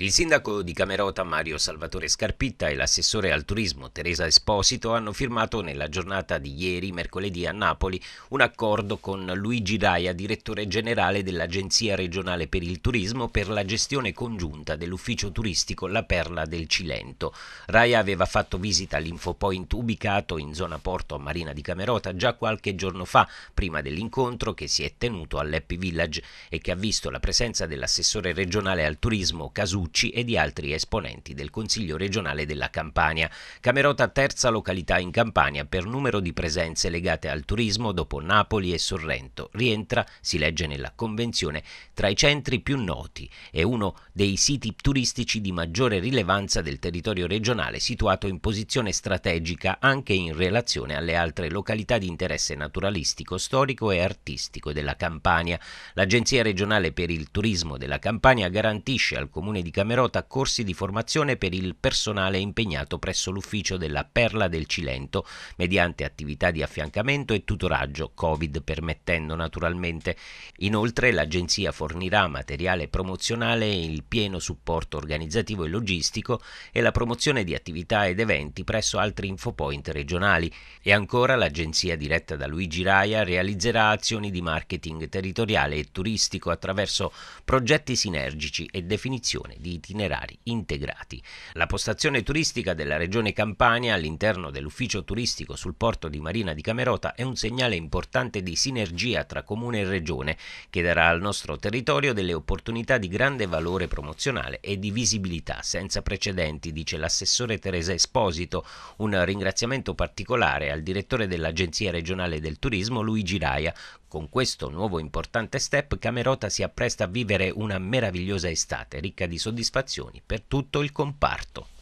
Il sindaco di Camerota Mario Salvatore Scarpitta e l'assessore al turismo Teresa Esposito hanno firmato nella giornata di ieri, mercoledì a Napoli, un accordo con Luigi Daia, direttore generale dell'Agenzia regionale per il turismo per la gestione congiunta dell'ufficio turistico La Perla del Cilento. Raia aveva fatto visita all'infopoint ubicato in zona Porto a Marina di Camerota già qualche giorno fa, prima dell'incontro che si è tenuto all'Happy Village e che ha visto la presenza dell'assessore regionale al turismo Casucci Petrucci e di altri esponenti del Consiglio regionale della Campania. Camerota terza località in Campania per numero di presenze legate al turismo dopo Napoli e Sorrento. Rientra, si legge nella convenzione, tra i centri più noti e uno dei siti turistici di maggiore rilevanza del territorio regionale situato in posizione strategica anche in relazione alle altre località di interesse naturalistico, storico e artistico della Campania. L'Agenzia regionale per il turismo della Campania garantisce al comune di Camerota corsi di formazione per il personale impegnato presso l'ufficio della Perla del Cilento, mediante attività di affiancamento e tutoraggio, Covid permettendo naturalmente. Inoltre l'agenzia fornirà materiale promozionale, il pieno supporto organizzativo e logistico e la promozione di attività ed eventi presso altri infopoint regionali. E ancora l'agenzia diretta da Luigi Raia realizzerà azioni di marketing territoriale e turistico attraverso progetti sinergici e definizione di di itinerari integrati. La postazione turistica della regione Campania all'interno dell'ufficio turistico sul porto di Marina di Camerota è un segnale importante di sinergia tra comune e regione che darà al nostro territorio delle opportunità di grande valore promozionale e di visibilità senza precedenti, dice l'assessore Teresa Esposito. Un ringraziamento particolare al direttore dell'Agenzia regionale del turismo Luigi Raia. Con questo nuovo importante step Camerota si appresta a vivere una meravigliosa estate ricca di sorprese soddisfazioni per tutto il comparto.